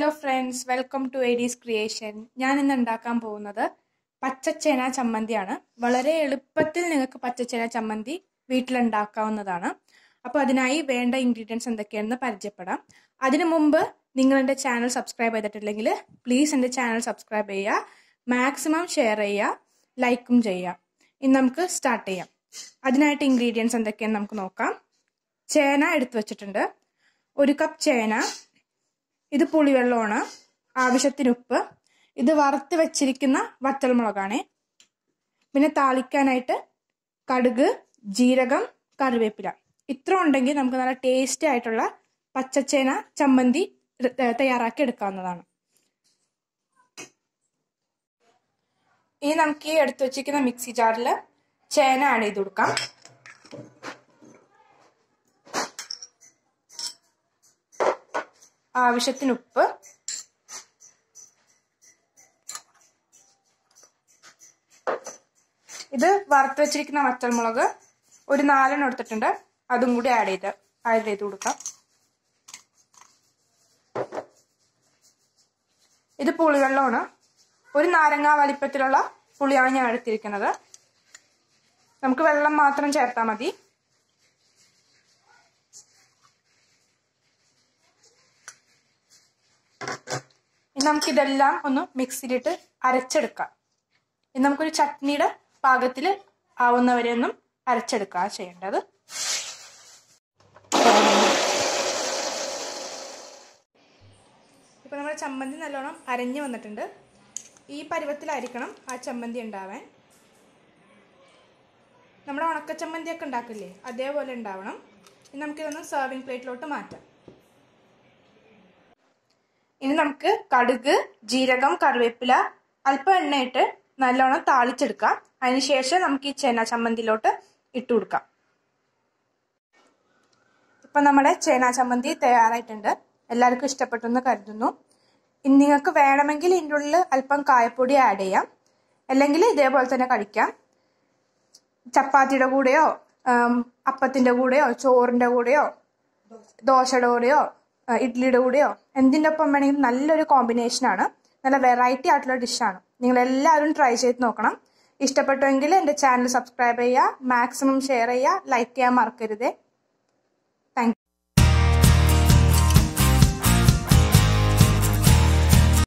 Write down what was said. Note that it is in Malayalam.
hello friends welcome to Edi's creation ഞാൻ ഇന്ന് ഉണ്ടാക്കാൻ പോകുന്നത് പച്ചച്ചേന ചമ്മന്തിയാണ് വളരെ എളുപ്പത്തിൽ നിങ്ങൾക്ക് പച്ചച്ചേന ചമ്മന്തി വീട്ടിലുണ്ടാക്കാവുന്നതാണ് അപ്പോൾ അതിനായി വേണ്ട ഇൻഗ്രീഡിയൻസ് എന്തൊക്കെയാണെന്ന് പരിചയപ്പെടാം അതിനു മുമ്പ് നിങ്ങൾ എൻ്റെ ചാനൽ സബ്സ്ക്രൈബ് ചെയ്തിട്ടില്ലെങ്കിൽ പ്ലീസ് എൻ്റെ ചാനൽ സബ്സ്ക്രൈബ് ചെയ്യുക മാക്സിമം ഷെയർ ചെയ്യുക ലൈക്കും ചെയ്യുക ഇനി നമുക്ക് സ്റ്റാർട്ട് ചെയ്യാം അതിനായിട്ട് ഇൻഗ്രീഡിയൻസ് എന്തൊക്കെയാണെന്ന് നമുക്ക് നോക്കാം ചേന എടുത്തു വച്ചിട്ടുണ്ട് ഒരു കപ്പ് ചേന ഇത് പുളിവെള്ളമാണ് ആവശ്യത്തിന് ഉപ്പ് ഇത് വറുത്ത് വെച്ചിരിക്കുന്ന വറ്റൽമുളകാണ് പിന്നെ താളിക്കാനായിട്ട് കടുക് ജീരകം കറിവേപ്പില ഇത്ര ഉണ്ടെങ്കിൽ നമുക്ക് നല്ല ടേസ്റ്റി ആയിട്ടുള്ള പച്ചച്ചേന ചമ്മന്തി തയ്യാറാക്കി എടുക്കാവുന്നതാണ് ഇനി നമുക്ക് ഈ എടുത്തു വച്ചിരിക്കുന്ന മിക്സി ജാറിൽ ചേന ആഡ് ചെയ്ത് കൊടുക്കാം ആവശ്യത്തിന് ഉപ്പ് ഇത് വറുത്ത് വെച്ചിരിക്കുന്ന വറ്റൽമുളക് ഒരു നാലെണ്ണം എടുത്തിട്ടുണ്ട് അതും കൂടി ആഡ് ചെയ്ത് ആഡ് ചെയ്ത് കൊടുക്കാം ഇത് പുളിവെള്ളമാണ് ഒരു നാരങ്ങ വലിപ്പത്തിലുള്ള പുളിയാണ് ഞാൻ എടുത്തിരിക്കുന്നത് നമുക്ക് വെള്ളം മാത്രം ചേർത്താൽ മതി നമുക്കിതെല്ലാം ഒന്ന് മിക്സിയിലിട്ട് അരച്ചെടുക്കാം ഇനി നമുക്കൊരു ചട്നിയുടെ പാകത്തിൽ ആവുന്നവരെ ഒന്നും അരച്ചെടുക്കുക ചെയ്യേണ്ടത് ഇപ്പൊ നമ്മുടെ ചമ്മന്തി നല്ലോണം അരഞ്ഞു വന്നിട്ടുണ്ട് ഈ പരുവത്തിലായിരിക്കണം ആ ചമ്മന്തി ഉണ്ടാവാൻ നമ്മുടെ ഒക്കെ ഉണ്ടാക്കില്ലേ അതേപോലെ ഉണ്ടാവണം ഇനി നമുക്കിതൊന്ന് സെർവിങ് പ്ലേറ്റിലോട്ട് മാറ്റാം ഇനി നമുക്ക് കടുക് ജീരകം കറിവേപ്പില അല്പം എണ്ണയിട്ട് നല്ലോണം താളിച്ചെടുക്കാം അതിനുശേഷം നമുക്ക് ഈ ചേന ചമ്മന്തിയിലോട്ട് ഇട്ട് കൊടുക്കാം ഇപ്പം നമ്മുടെ ചേന ചമ്മന്തി തയ്യാറായിട്ടുണ്ട് എല്ലാവർക്കും ഇഷ്ടപ്പെട്ടെന്ന് കരുതുന്നു ഇനി നിങ്ങൾക്ക് വേണമെങ്കിൽ ഇതിൻ്റെ ഉള്ളിൽ അല്പം കായപ്പൊടി ആഡ് ചെയ്യാം അല്ലെങ്കിൽ ഇതേപോലെ തന്നെ കഴിക്കാം ചപ്പാത്തിയുടെ കൂടെയോ അപ്പത്തിൻ്റെ കൂടെയോ ചോറിൻ്റെ കൂടെയോ ദോശയുടെ കൂടെയോ ഇഡ്ലിയുടെ കൂടെയോ എന്തിൻ്റെ ഒപ്പം വേണമെങ്കിലും നല്ലൊരു കോമ്പിനേഷനാണ് നല്ല വെറൈറ്റി ആയിട്ടുള്ള ഡിഷാണ് നിങ്ങൾ എല്ലാവരും ട്രൈ ചെയ്ത് നോക്കണം ഇഷ്ടപ്പെട്ടുവെങ്കിൽ എൻ്റെ ചാനൽ സബ്സ്ക്രൈബ് ചെയ്യുക മാക്സിമം ഷെയർ ചെയ്യുക ലൈക്ക് ചെയ്യാൻ മറക്കരുതേ